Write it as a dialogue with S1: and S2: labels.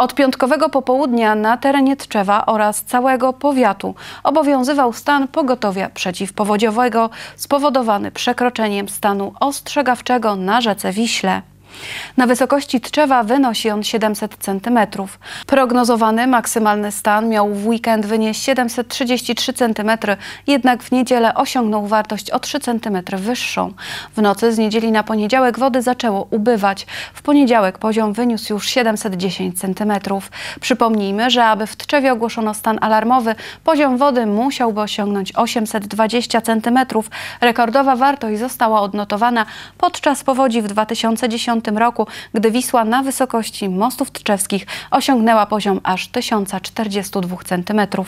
S1: Od piątkowego popołudnia na terenie Tczewa oraz całego powiatu obowiązywał stan pogotowia przeciwpowodziowego spowodowany przekroczeniem stanu ostrzegawczego na rzece Wiśle. Na wysokości Tczewa wynosi on 700 cm. Prognozowany maksymalny stan miał w weekend wynieść 733 cm, jednak w niedzielę osiągnął wartość o 3 cm wyższą. W nocy z niedzieli na poniedziałek wody zaczęło ubywać. W poniedziałek poziom wyniósł już 710 cm. Przypomnijmy, że aby w Tczewie ogłoszono stan alarmowy, poziom wody musiałby osiągnąć 820 cm. Rekordowa wartość została odnotowana podczas powodzi w 2010 1990 roku, gdy Wisła na wysokości mostów tczewskich osiągnęła poziom aż 1042 cm.